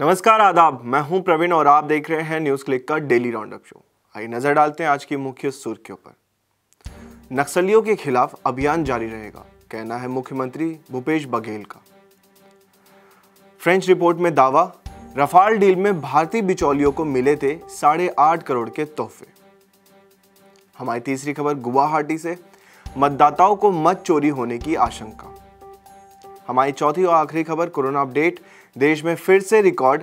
नमस्कार आदाब मैं हूं प्रवीण और आप देख रहे हैं न्यूज क्लिक का डेली राउंडअप शो आइए नजर डालते हैं आज की मुख्य सुर्खियों पर नक्सलियों के खिलाफ अभियान जारी रहेगा कहना है मुख्यमंत्री भूपेश बघेल का फ्रेंच रिपोर्ट में दावा रफाल डील में भारतीय बिचौलियों को मिले थे साढ़े आठ करोड़ के तोहफे हमारी तीसरी खबर गुवाहाटी से मतदाताओं को मत चोरी होने की आशंका हमारी चौथी और आखिरी खबर कोरोना अपडेट देश में फिर से रिकॉर्ड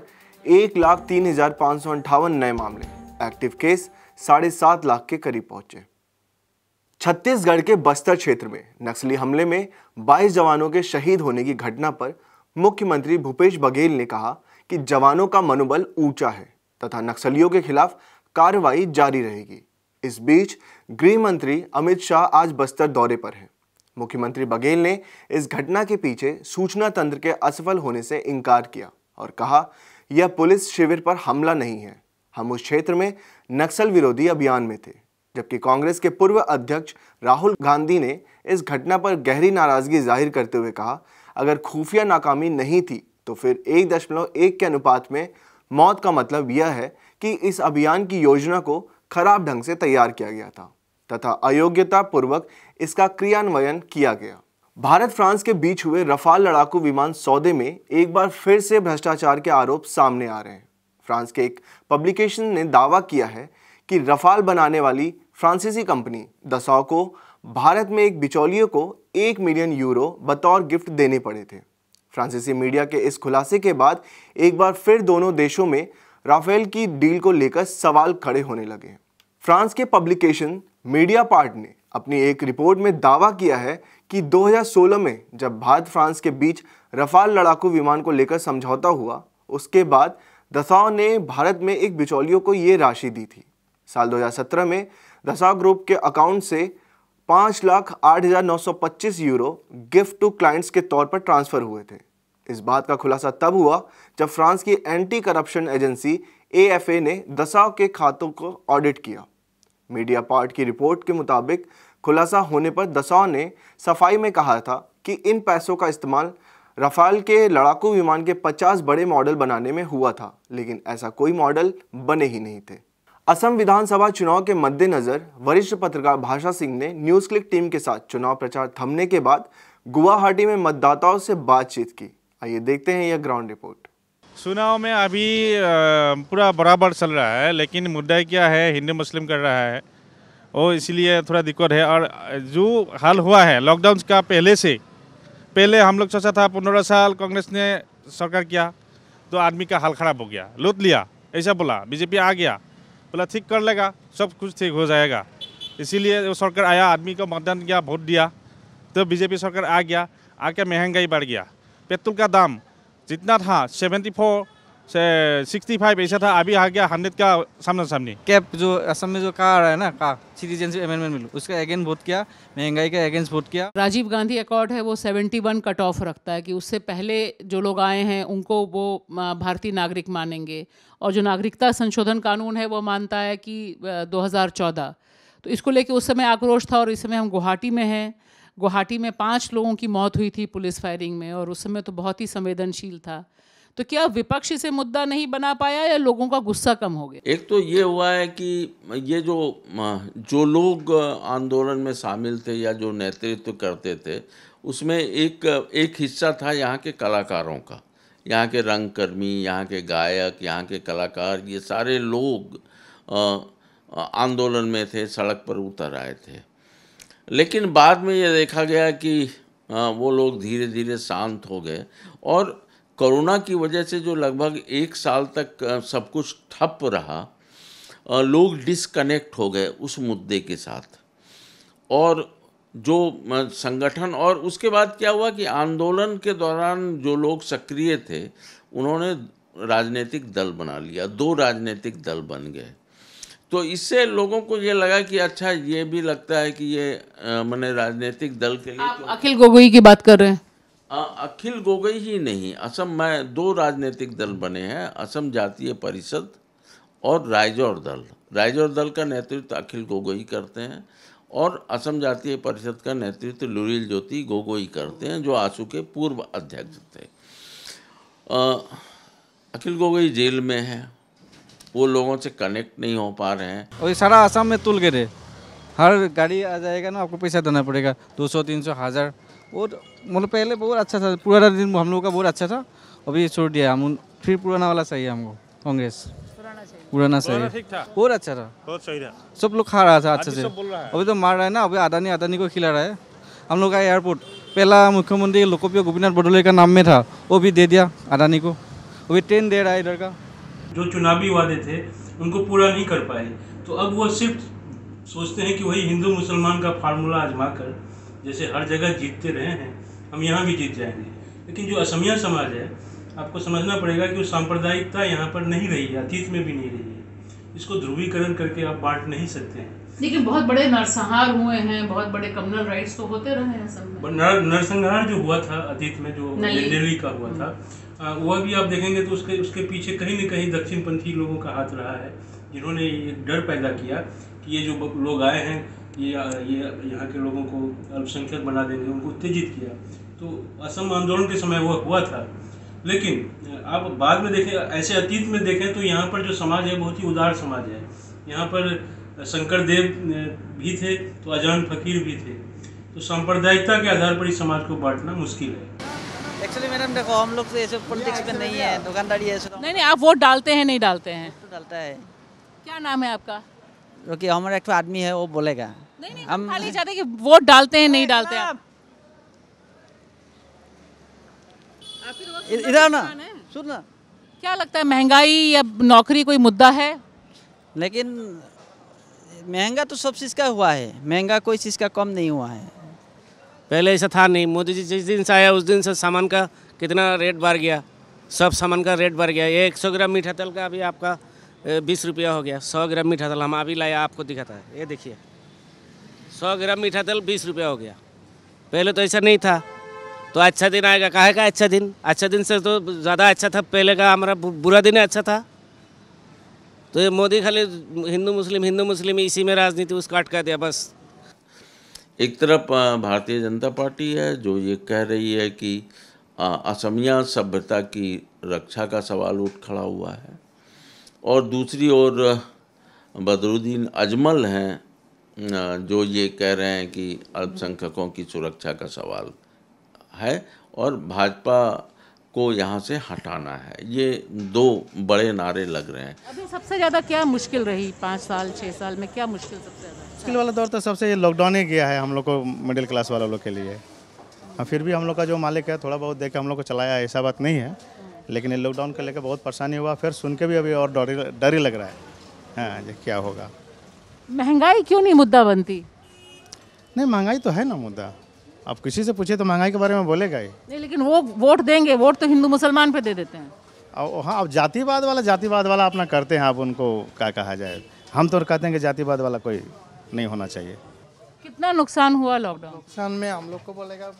एक लाख तीन हजार पाँच सौ अंठावन नए मामले एक्टिव केस साढ़े सात लाख के करीब पहुंचे छत्तीसगढ़ के बस्तर क्षेत्र में नक्सली हमले में 22 जवानों के शहीद होने की घटना पर मुख्यमंत्री भूपेश बघेल ने कहा कि जवानों का मनोबल ऊंचा है तथा नक्सलियों के खिलाफ कार्रवाई जारी रहेगी इस बीच गृह मंत्री अमित शाह आज बस्तर दौरे पर हैं मुख्यमंत्री बघेल ने इस घटना के पीछे सूचना तंत्र के असफल होने से इनकार किया और कहा यह पुलिस शिविर पर हमला नहीं है हम उस क्षेत्र में नक्सल विरोधी अभियान में थे जबकि कांग्रेस के पूर्व अध्यक्ष राहुल गांधी ने इस घटना पर गहरी नाराजगी जाहिर करते हुए कहा अगर खुफिया नाकामी नहीं थी तो फिर एक दशमलव एक के अनुपात में मौत का मतलब यह है कि इस अभियान की योजना को खराब ढंग से तैयार किया गया था तथा अयोग्यता पूर्वक इसका क्रियान्वयन किया गया भारत फ्रांस के बीच हुए रफाल लड़ाकू विमान सौदे में एक बार फिर से भ्रष्टाचार के आरोप सामने आ रहे हैं फ्रांस के एक पब्लिकेशन ने दावा किया है कि रफाल बनाने वाली फ्रांसीसी कंपनी दसाओ को भारत में एक बिचौलियों को एक मिलियन यूरो बतौर गिफ्ट देने पड़े थे फ्रांसीसी मीडिया के इस खुलासे के बाद एक बार फिर दोनों देशों में राफेल की डील को लेकर सवाल खड़े होने लगे फ्रांस के पब्लिकेशन मीडिया पार्ट ने अपनी एक रिपोर्ट में दावा किया है कि 2016 में जब भारत फ्रांस के बीच रफाल लड़ाकू विमान को लेकर समझौता हुआ उसके बाद दसाओ ने भारत में एक बिचौलियों को ये राशि दी थी साल 2017 में दसाओ ग्रुप के अकाउंट से पाँच लाख आठ हज़ार नौ सौ पच्चीस यूरो गिफ्ट टू क्लाइंट्स के तौर पर ट्रांसफ़र हुए थे इस बात का खुलासा तब हुआ जब फ्रांस की एंटी करप्शन एजेंसी ए ने दसाओ के खातों को ऑडिट किया मीडिया पार्ट की रिपोर्ट के मुताबिक खुलासा होने पर दसौ ने सफाई में कहा था कि इन पैसों का इस्तेमाल रफाल के लड़ाकू विमान के 50 बड़े मॉडल बनाने में हुआ था लेकिन ऐसा कोई मॉडल बने ही नहीं थे असम विधानसभा चुनाव के मद्देनज़र वरिष्ठ पत्रकार भाषा सिंह ने न्यूज़ क्लिक टीम के साथ चुनाव प्रचार थमने के बाद गुवाहाटी में मतदाताओं से बातचीत की आइए देखते हैं यह ग्राउंड रिपोर्ट चुनाव में अभी पूरा बराबर चल रहा है लेकिन मुद्दा क्या है हिंदू मुस्लिम कर रहा है वो इसलिए थोड़ा दिक्कत है और जो हाल हुआ है लॉकडाउन का पहले से पहले हम लोग सोचा था पंद्रह साल कांग्रेस ने सरकार किया तो आदमी का हाल खराब हो गया लूट लिया ऐसा बोला बीजेपी आ गया बोला ठीक कर लेगा सब कुछ ठीक हो जाएगा इसीलिए सरकार आया आदमी को मतदान किया वोट दिया तो बीजेपी सरकार आ गया आके महंगाई बढ़ गया पेट्रोल का दाम जितना था सेवेंटी फोर सिक्सटी फाइव ऐसा था अभी आ गया हंड्रेड का सामना सामने कैप जो असम में जो कहा रहा है ना कहा सिटीजनशिप अमेंडमेंट मिल उसका अगेंस्ट वोट किया महंगाई का अगेंस्ट वोट किया राजीव गांधी अकॉर्ड है वो सेवेंटी वन कट ऑफ रखता है कि उससे पहले जो लोग आए हैं उनको वो भारतीय नागरिक मानेंगे और जो नागरिकता संशोधन कानून है वो मानता है कि दो तो इसको लेके उस समय आक्रोश था और इस समय हम गुवाहाटी में हैं गुवाहाटी में पाँच लोगों की मौत हुई थी पुलिस फायरिंग में और उस समय तो बहुत ही संवेदनशील था तो क्या विपक्ष इसे मुद्दा नहीं बना पाया या लोगों का गुस्सा कम हो गया एक तो ये हुआ है कि ये जो जो लोग आंदोलन में शामिल थे या जो नेतृत्व करते थे उसमें एक एक हिस्सा था यहाँ के कलाकारों का यहाँ के रंगकर्मी यहाँ के गायक यहाँ के कलाकार ये सारे लोग आंदोलन में थे सड़क पर उतर आए थे लेकिन बाद में ये देखा गया कि हाँ, वो लोग धीरे धीरे शांत हो गए और कोरोना की वजह से जो लगभग एक साल तक सब कुछ ठप रहा लोग डिसकनेक्ट हो गए उस मुद्दे के साथ और जो संगठन और उसके बाद क्या हुआ कि आंदोलन के दौरान जो लोग सक्रिय थे उन्होंने राजनीतिक दल बना लिया दो राजनीतिक दल बन गए तो इससे लोगों को ये लगा कि अच्छा ये भी लगता है कि ये मैंने राजनीतिक दल के लिए आप अखिल गोगोई की बात कर रहे हैं अखिल गोगोई ही नहीं असम में दो राजनीतिक दल बने हैं असम जातीय परिषद और राइजोर दल राइजोर दल का नेतृत्व अखिल गोगोई करते हैं और असम जातीय परिषद का नेतृत्व लुरील ज्योति गोगोई करते हैं जो आंसू के पूर्व अध्यक्ष थे आ, अखिल गोगोई जेल में है वो लोगों से कनेक्ट नहीं हो पा रहे हैं और ये सारा आसाम में तुल गए हर गाड़ी आ जाएगा ना आपको पैसा देना पड़ेगा दो सौ तीन सौ हज़ार और मतलब पहले बहुत अच्छा था पुराना दिन हम लोग का बहुत अच्छा था अभी छोड़ दिया हम फिर पुराना वाला चाहिए हमको कांग्रेस पुराना सही बहुत अच्छा था बहुत सही था सब लोग खा रहा था अच्छे से अभी तो मार रहा है ना अभी अदानी अदानी को खिला रहा है हम लोग का एयरपोर्ट पहला मुख्यमंत्री लोकप्रिय गोपीनाथ बडोले का नाम में था वो भी दे दिया अदानी को वो भी ट्रेन दे रहा है इधर का जो चुनावी वादे थे उनको पूरा नहीं कर पाए तो अब वो सिर्फ सोचते हैं कि वही हिंदू मुसलमान का फार्मूला आजमा कर जैसे हर जगह जीतते रहे हैं हम यहाँ भी जीत जाएंगे लेकिन जो असमिया समाज है आपको समझना पड़ेगा कि वो सांप्रदायिकता यहाँ पर नहीं रही है अतीत में भी नहीं रही है इसको ध्रुवीकरण करके आप बांट नहीं सकते हैं लेकिन बहुत बड़े नरसंहार हुए हैं बहुत बड़े कम्युनल राइट्स तो होते रहे हैं में नरसंहार जो हुआ था अतीत में जो दिल्ली का हुआ था वह भी आप देखेंगे तो उसके उसके पीछे कहीं ना कहीं दक्षिणपंथी लोगों का हाथ रहा है जिन्होंने ये डर पैदा किया कि ये जो लोग आए हैं ये ये यहाँ के लोगों को अल्पसंख्यक बना देंगे उनको उत्तेजित किया तो असम आंदोलन के समय वह हुआ था लेकिन आप बाद में देखें ऐसे अतीत में देखें तो यहाँ पर जो समाज है बहुत ही उदार समाज है यहाँ पर शंकर देव भी थे तो अजान फकीर भी थे तो सांप्रदायिकता के आधार पर इस समाज को बांटना मुश्किल है एक्चुअली मैडम देखो हम लोग तो ऐसे पॉलिटिक्स पे नहीं है दुकानदारी ऐसे नहीं नहीं आप वोट डालते हैं नहीं डालते हैं तो डालता है क्या नाम है आपका क्योंकि हमारा एक तो आदमी है वो बोलेगा नहीं नहीं हम खाली चाहते कि वोट डालते हैं नहीं डालते आप इधर ना सुन ना क्या लगता है महंगाई या नौकरी कोई मुद्दा है लेकिन महंगा तो सब चीज़ का हुआ है महंगा कोई चीज़ का कम नहीं हुआ है पहले ऐसा था नहीं मोदी जी जिस दिन से आया उस दिन से सामान का कितना रेट बढ़ गया सब सामान का रेट बढ़ गया एक सौ ग्राम मीठा तेल का अभी आपका बीस रुपया हो गया सौ ग्राम मीठा तेल हम अभी लाया आपको दिखाता है ये देखिए सौ ग्राम मीठा तेल बीस रुपया हो गया पहले तो ऐसा नहीं था तो अच्छा दिन आएगा कहे का अच्छा दिन अच्छा दिन से तो ज़्यादा अच्छा था पहले का हमारा बुरा दिन अच्छा था तो ये मोदी खाली हिंदू मुस्लिम हिंदू मुस्लिम इसी में राजनीति उसको अटका दिया बस एक तरफ भारतीय जनता पार्टी है जो ये कह रही है कि असमिया सभ्यता की रक्षा का सवाल उठ खड़ा हुआ है और दूसरी ओर बदरुद्दीन अजमल हैं जो ये कह रहे हैं कि अल्पसंख्यकों की सुरक्षा का सवाल है और भाजपा को यहाँ से हटाना है ये दो बड़े नारे लग रहे हैं अभी सबसे ज़्यादा क्या मुश्किल रही पाँच साल छः साल में क्या मुश्किल सबसे ज़्यादा मुश्किल वाला दौर तो सबसे ये लॉकडाउन ही गया है हम लोग को मिडिल क्लास वालों लोग के लिए हाँ फिर भी हम लोग का जो मालिक है थोड़ा बहुत देख हम लोग को चलाया ऐसा बात नहीं है लेकिन ये लॉकडाउन को लेकर बहुत परेशानी हुआ फिर सुन के भी अभी और डर ही लग रहा है हाँ क्या होगा महंगाई क्यों नहीं मुद्दा बनती नहीं महंगाई तो है ना मुद्दा आप किसी से पूछे तो महंगाई के बारे में बोलेगा ही नहीं लेकिन वो वोट देंगे वोट तो हिंदू मुसलमान पे दे देते हैं और हाँ अब जातिवाद वाला जातिवाद वाला अपना करते हैं आप उनको क्या कहा जाए हम तो कहते हैं कि जातिवाद वाला कोई नहीं होना चाहिए कितना नुकसान हुआ लॉकडाउन नुकसान में हम लोग को बोलेगा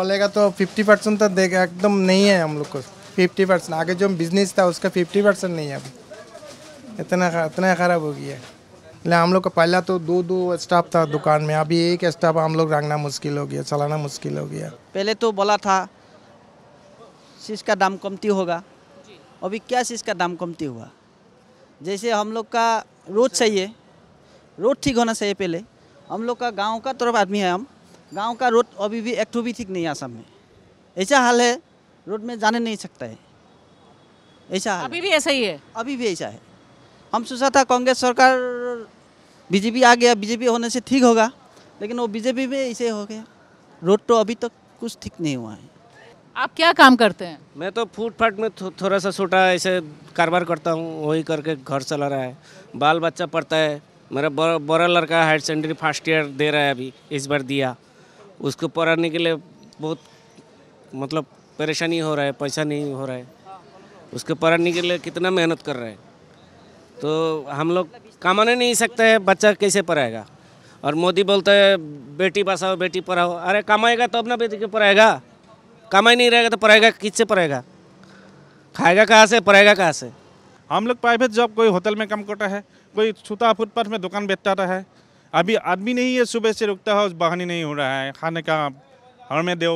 बोलेगा तो फिफ्टी परसेंट तो देगा एकदम नहीं है हम लोग को फिफ्टी परसेंट आगे जो बिजनेस था उसका फिफ्टी परसेंट नहीं है अब इतना इतना ख़राब हो गया है हम लोग का पहला तो दो दो स्टाफ था दुकान में अभी एक स्टाफ हम लोग रंगना मुश्किल हो गया चलाना मुश्किल हो गया पहले तो बोला था चीज़ का दाम कमती होगा अभी क्या चीज़ का दाम कमती हुआ जैसे हम लोग का रोड चाहिए रोड ठीक होना चाहिए पहले हम लोग का गांव का तरफ आदमी है हम गांव का रोड अभी भी एक भी ठीक नहीं आसाम में ऐसा हाल है रोड में जाने नहीं सकता है ऐसा अभी भी ऐसा ही है अभी भी ऐसा है हम सोचा था कांग्रेस सरकार बीजेपी आ गया बीजेपी होने से ठीक होगा लेकिन वो बीजेपी में इसे हो गया रोड तो अभी तक कुछ ठीक नहीं हुआ है आप क्या काम करते हैं मैं तो फूटफाट में थो, थोड़ा सा छोटा ऐसे कारोबार करता हूँ वही करके घर चला रहा है बाल बच्चा पढ़ता है मेरा बड़ा बड़ा लड़का हायर सेकेंडरी फर्स्ट ईयर दे रहा है अभी इस बार दिया उसको पढ़ाने के लिए बहुत मतलब परेशानी हो रहा है पैसा नहीं हो रहा है उसको पढ़ाने के लिए कितना मेहनत कर रहा है तो हम लोग कमाने नहीं सकते हैं बच्चा कैसे पढ़ाएगा और मोदी बोलते हैं बेटी बसाओ बेटी पढ़ाओ अरे कमाएगा तो अपना बेटी को पढ़ाएगा कमाई नहीं रहेगा तो पढ़ाएगा किससे पढ़ेगा खाएगा कहाँ से पढ़ाएगा कहाँ से हम लोग प्राइवेट जॉब कोई होटल में काम करता है कोई छूता फुटपाथ में दुकान बेचता है अभी आदमी नहीं है सुबह से रुकता है बहानी नहीं हो रहा है खाने का हमें दो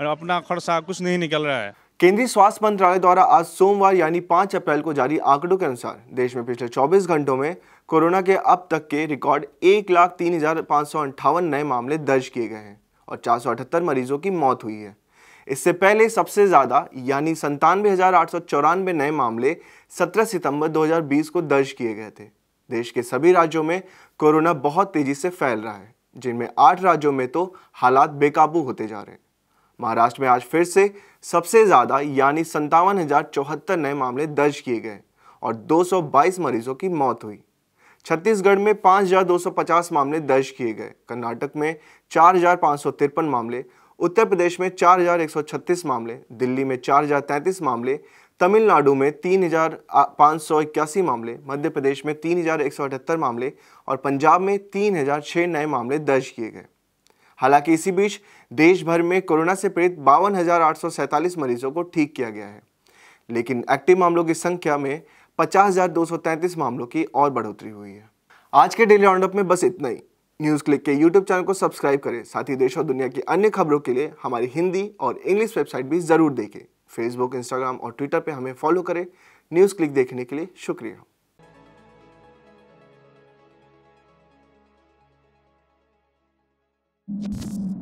और अपना खर्चा कुछ नहीं निकल रहा है केंद्रीय स्वास्थ्य मंत्रालय द्वारा आज सोमवार यानी 5 अप्रैल को जारी आंकड़ों के अनुसार देश में पिछले 24 घंटों में कोरोना के अब तक के रिकॉर्ड एक लाख तीन हजार पाँच सौ अंठावन नए मामले दर्ज किए गए हैं और चार सौ अठहत्तर मरीजों की मौत हुई है इससे पहले सबसे ज़्यादा यानी संतानवे हज़ार आठ सौ चौरानवे नए मामले 17 सितंबर 2020 को दर्ज किए गए थे देश के सभी राज्यों में कोरोना बहुत तेज़ी से फैल रहा है जिनमें आठ राज्यों में तो हालात बेकाबू होते जा रहे हैं महाराष्ट्र में आज फिर से सबसे ज़्यादा यानी संतावन नए मामले दर्ज किए गए और 222 मरीजों की मौत हुई छत्तीसगढ़ में 5,250 मामले दर्ज किए गए कर्नाटक में चार मामले उत्तर प्रदेश में 4,136 मामले दिल्ली में 4,033 मामले तमिलनाडु में 3,581 मामले मध्य प्रदेश में 3,178 मामले और पंजाब में 3,006 नए मामले दर्ज किए गए हालांकि इसी बीच देश भर में कोरोना से पीड़ित बावन मरीजों को ठीक किया गया है लेकिन एक्टिव मामलों की संख्या में पचास मामलों की और बढ़ोतरी हुई है आज के डेली राउंडअप में बस इतना ही न्यूज़ क्लिक के यूट्यूब चैनल को सब्सक्राइब करें साथ ही देश और दुनिया की अन्य खबरों के लिए हमारी हिंदी और इंग्लिश वेबसाइट भी ज़रूर देखें फेसबुक इंस्टाग्राम और ट्विटर पर हमें फॉलो करें न्यूज़ क्लिक देखने के लिए शुक्रिया you